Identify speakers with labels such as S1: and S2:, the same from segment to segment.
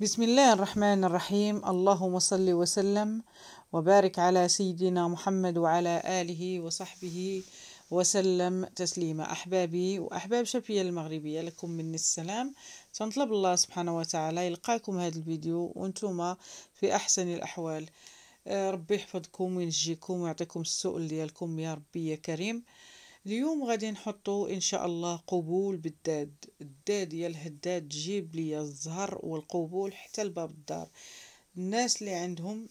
S1: بسم الله الرحمن الرحيم اللهم صل وسلم وبارك على سيدنا محمد وعلى آله وصحبه وسلم تسليما أحبابي وأحباب شفية المغربية لكم من السلام تنطلب الله سبحانه وتعالى يلقاكم هذا الفيديو وانتم في أحسن الأحوال آه، ربي يحفظكم وينجيكم ويعطيكم السؤال ديالكم يا ربي يا كريم اليوم غادي نحطو ان شاء الله قبول بالداد الداد يا الهداد جيب لي الزهر والقبول حتى لباب الدار الناس اللي عندهم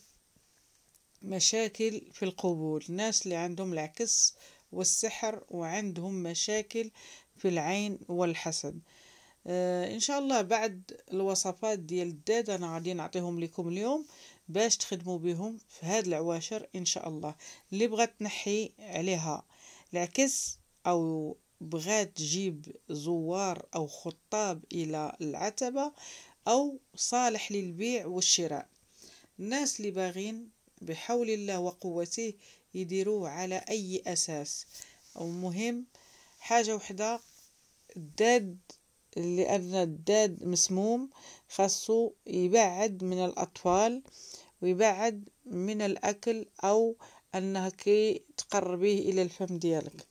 S1: مشاكل في القبول الناس اللي عندهم العكس والسحر وعندهم مشاكل في العين والحسد آه ان شاء الله بعد الوصفات ديال الداد انا غادي نعطيهم لكم اليوم باش تخدموا بهم في هاد العواشر ان شاء الله اللي بغات تنحي عليها العكس أو بغات تجيب زوار أو خطاب إلى العتبة أو صالح للبيع والشراء الناس اللي باغين بحول الله وقوته يديروه على أي أساس او مهم حاجة وحدة الداد لأن الداد مسموم خاصو يبعد من الأطفال ويبعد من الأكل أو انها كي تقربيه الى الفم ديالك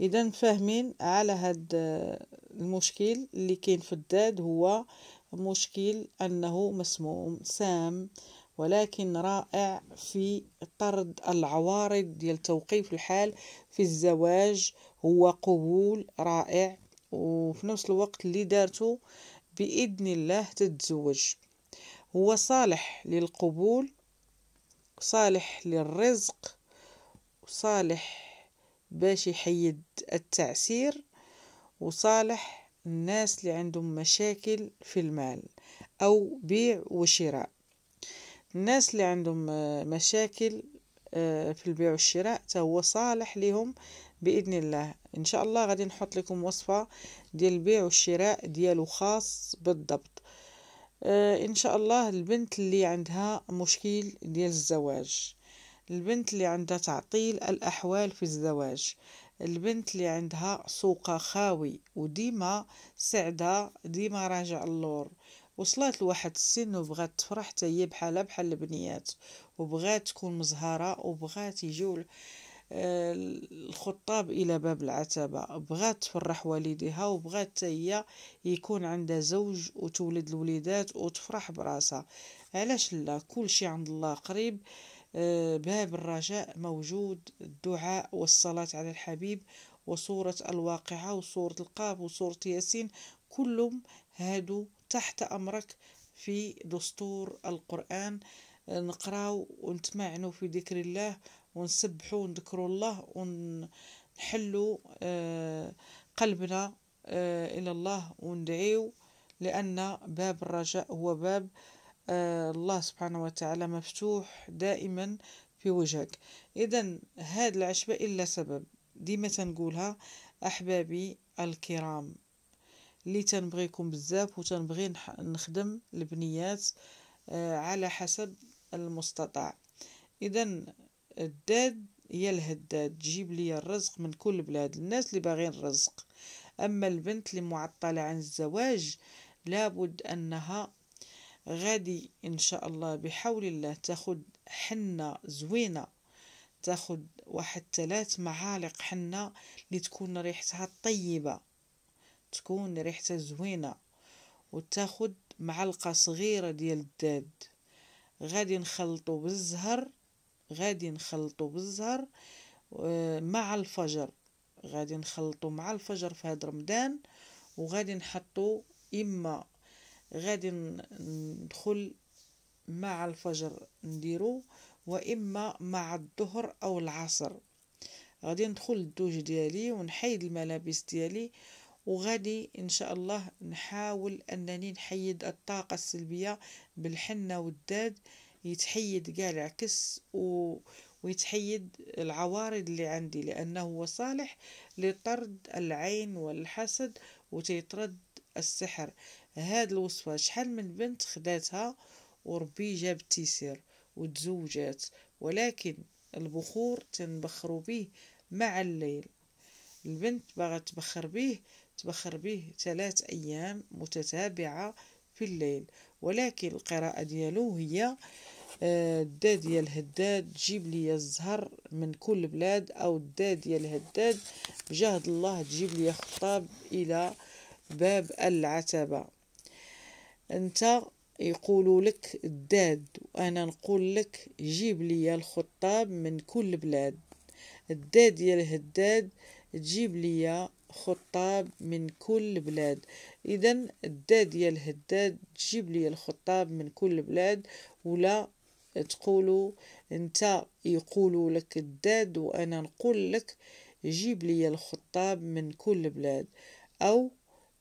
S1: اذا فاهمين على هاد آه، المشكل اللي كاين في الداد هو مشكل انه مسموم سام ولكن رائع في طرد العوارض ديال توقيف الحال في الزواج هو قبول رائع وفي نفس الوقت اللي دارته بإذن الله تتزوج هو صالح للقبول صالح للرزق وصالح باش يحيد التعسير وصالح الناس اللي عندهم مشاكل في المال أو بيع وشراء الناس اللي عندهم آه، مشاكل آه، في البيع والشراء هو صالح لهم بإذن الله إن شاء الله غادي نحط لكم وصفة ديال البيع والشراء ديالو خاص بالضبط آه، إن شاء الله البنت اللي عندها مشكل ديال الزواج البنت اللي عندها تعطيل الأحوال في الزواج البنت اللي عندها سوقة خاوي وديما سعدة ديما راجع اللور وصلت لواحد السن وبغات تفرح حتى هي بحالها بحال البنيات وبغات تكون مزهرة وبغات يجيو آه، الخطاب الى باب العتبه بغات تفرح والديها وبغات هي يكون عندها زوج وتولد الوليدات وتفرح براسها علاش لا كل شيء عند الله قريب آه آه، باب الرجاء موجود الدعاء والصلاة على الحبيب وصورة الواقعة وصورة القاب وصورة ياسين كلهم هادو تحت أمرك في دستور القرآن آه، نقراو ونتمعنوا في ذكر الله ونسبحوا ونذكروا الله ونحلوا آه، قلبنا إلى الله وندعيو لأن باب الرجاء هو باب آه، الله سبحانه وتعالى مفتوح دائما في وجهك إذا هاد العشبة إلا سبب ديما تنقولها أحبابي الكرام اللي تنبغيكم بزاف وتنبغي نخدم البنيات آه، على حسب المستطاع إذا الداد يا الهداد جيب لي الرزق من كل بلاد الناس اللي باغين الرزق أما البنت اللي معطلة عن الزواج لابد أنها غادي ان شاء الله بحول الله تاخد حنه زوينه تاخد واحد ثلاث معالق حنه اللي تكون ريحتها طيبه تكون ريحتها زوينه وتاخد معلقه صغيره ديال الداد غادي نخلطو بالزهر غادي نخلطو بالزهر آه، مع الفجر غادي نخلطو مع الفجر في هاد رمضان وغادي نحطو اما غادي ندخل مع الفجر نديرو واما مع الظهر او العصر غادي ندخل الدوج ديالي ونحيد الملابس ديالي وغادي ان شاء الله نحاول انني نحيد الطاقه السلبيه بالحنه والداد يتحيد كاع العكس و... ويتحيد العوارض اللي عندي لانه هو صالح لطرد العين والحسد وتيطرد السحر هاد الوصفه شحال من بنت خداتها وربي جاب التيسير وتزوجات ولكن البخور تنبخروا به مع الليل البنت باغا تبخر به تبخر به ثلاث ايام متتابعه في الليل ولكن القراءه ديالو هي آه، الدا ديال هداد جيب لي الزهر من كل بلاد او الدا ديال هداد بجهد الله تجيب لي خطاب الى باب العتبه انت يقولوا لك الداد وانا نقول لك جيب لي الخطاب من كل بلاد الداد يا الهداد تجيب لي خطاب من كل بلاد اذا الداد يا الهداد تجيب لي الخطاب من كل بلاد ولا تقولوا انت يقولوا لك الداد وانا نقول لك جيب لي الخطاب من كل بلاد او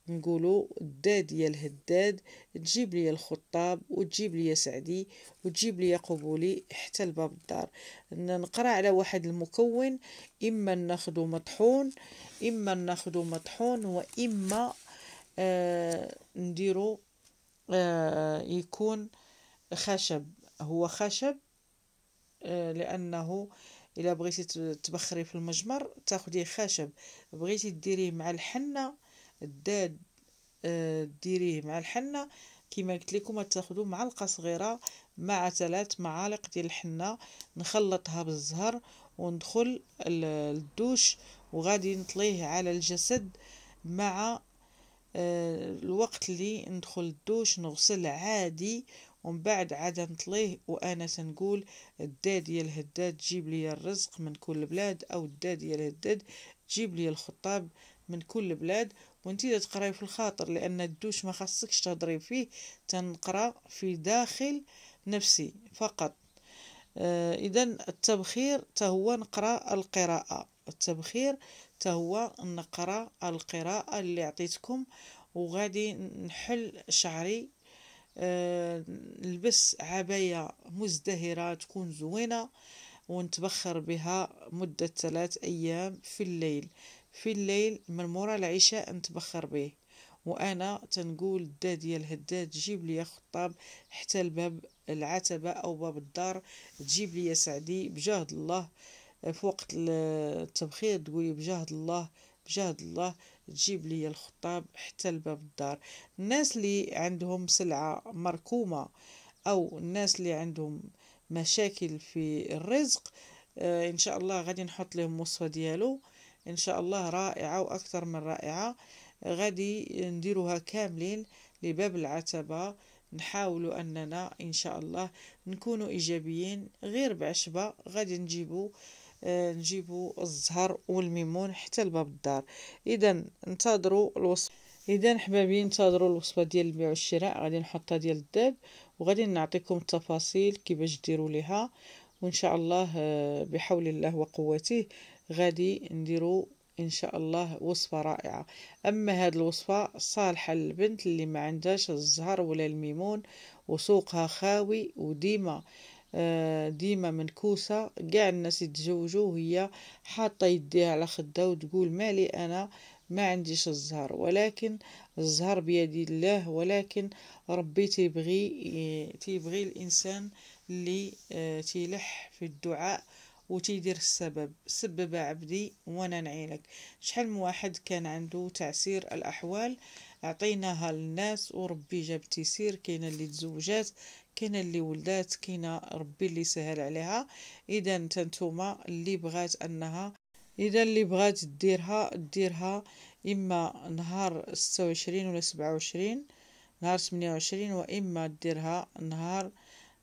S1: نقولوا الداد يا الهداد تجيب لي الخطاب وتجيب لي سعدي وتجيب لي قبولي حتى لباب الدار نقرا على واحد المكون اما ناخذ مطحون اما ناخذ مطحون واما آه نديرو آه يكون خشب هو خشب آه لانه الا بغيتي تبخري في المجمر تاخدي خشب بغيتي ديريه مع الحنه الداد آه، ديريه مع الحنة كما قلت لكم تاخذوا معلقه صغيره مع ثلاث معالق ديال الحنه نخلطها بالزهر وندخل الدوش وغادي نطليه على الجسد مع آه، الوقت اللي ندخل الدوش نغسل عادي ومن بعد عاد نطليه وانا تنقول الداد يا الهداد جيب لي الرزق من كل بلاد او الداد يا الهداد جيب لي الخطاب من كل بلاد وانت تقراي في الخاطر لان الدوش ما خاصكش تهضري فيه تنقرا في داخل نفسي فقط آه اذا التبخير تهو نقرا القراءه التبخير تهو نقرا القراءه اللي عطيتكم وغادي نحل شعري آه نلبس عبايه مزدهره تكون زوينه ونتبخر بها مدة ثلاث أيام في الليل في الليل من مورا العشاء نتبخر به وانا تنقول الدا ديال هداد جيب لي خطاب حتى لباب العتبه او باب الدار تجيب لي سعدي بجهد الله في وقت التبخير تقولي بجهد الله بجهد الله تجيب لي الخطاب حتى لباب الدار الناس اللي عندهم سلعه مركومه او الناس اللي عندهم مشاكل في الرزق آه، ان شاء الله غادي نحط لهم وصفه ديالو إن شاء الله رائعة وأكثر من رائعة غادي نديروها كاملين لباب العتبة نحاول أننا إن شاء الله نكون إيجابيين غير بعشبة غادي نجيبو آه، نجيبو الزهر والميمون حتى لباب الدار اذا انتظروا الوصفه اذا حبايبي انتظروا الوصفه ديال البيع والشراء غادي نحطها ديال الداب وغادي نعطيكم التفاصيل كيفاش ديروا ليها وان شاء الله آه، بحول الله وقوته غادي نديرو ان شاء الله وصفة رائعة اما هاد الوصفة صالحة للبنت اللي ما عندهاش الزهر ولا الميمون وسوقها خاوي وديما آه، ديما منكوسة كاع الناس يتزوجوا وهي حاطة يديها على خدها وتقول مالي أنا ما عنديش الزهر ولكن الزهر بيد الله ولكن ربي تيبغي تيبغي الإنسان اللي آه، تيلح في الدعاء وتيدير السبب سبب عبدي وانا نعينك شحال من واحد كان عنده تعسير الاحوال عطيناها للناس وربي جاب تيسير كاينه اللي تزوجات كاينه اللي ولدات كاينه ربي اللي سهل عليها اذا تنتوما اللي بغات انها اذا اللي بغات ديرها ديرها اما نهار 26 وعشرين ولا 27 وعشرين نهار ثمانية وعشرين واما ديرها نهار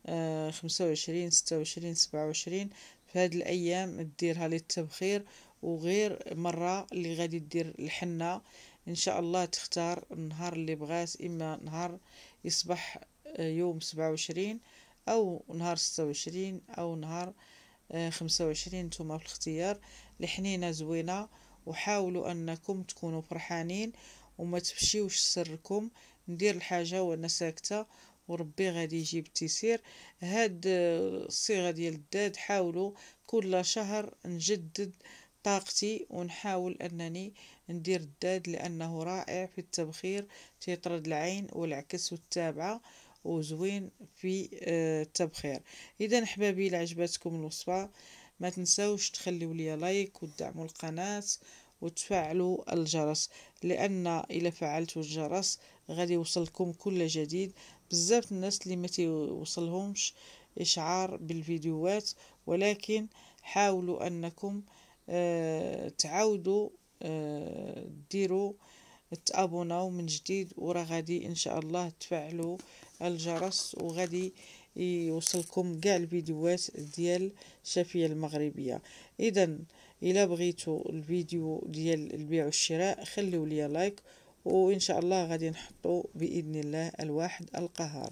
S1: آه، خمسة وعشرين ستة وعشرين سبعة وعشرين في هاد الايام ديرها للتبخير وغير مره اللي غادي دير الحنه ان شاء الله تختار النهار اللي بغات اما نهار يصبح آه، يوم 27 وعشرين او نهار 26 وعشرين او نهار 25 آه، وعشرين نتوما في الاختيار الحنينه زوينه وحاولوا انكم تكونوا فرحانين وما تفشيوش سركم ندير الحاجه وانا ساكته وربي غادي يجيب تيسير هاد آه، الصيغه ديال الداد حاولوا كل شهر نجدد طاقتي ونحاول انني ندير الداد لانه رائع في التبخير تيطرد العين والعكس والتابعه وزوين في آه، التبخير اذا احبابي الى عجبتكم الوصفه ما تنساوش تخليوا لي لايك وتدعموا القناه وتفعلوا الجرس لان الى فعلتوا الجرس غادي يوصلكم كل جديد بزاف الناس اللي ما تيوصلهمش اشعار بالفيديوهات ولكن حاولوا انكم آه تعاودوا آه ديروا تابوناو من جديد وراه غادي ان شاء الله تفعلوا الجرس وغادي يوصلكم كاع الفيديوهات ديال شافيه المغربيه اذا الا بغيتوا الفيديو ديال البيع والشراء خليوا لي لايك وإن شاء الله غادي نحطو بإذن الله الواحد القهار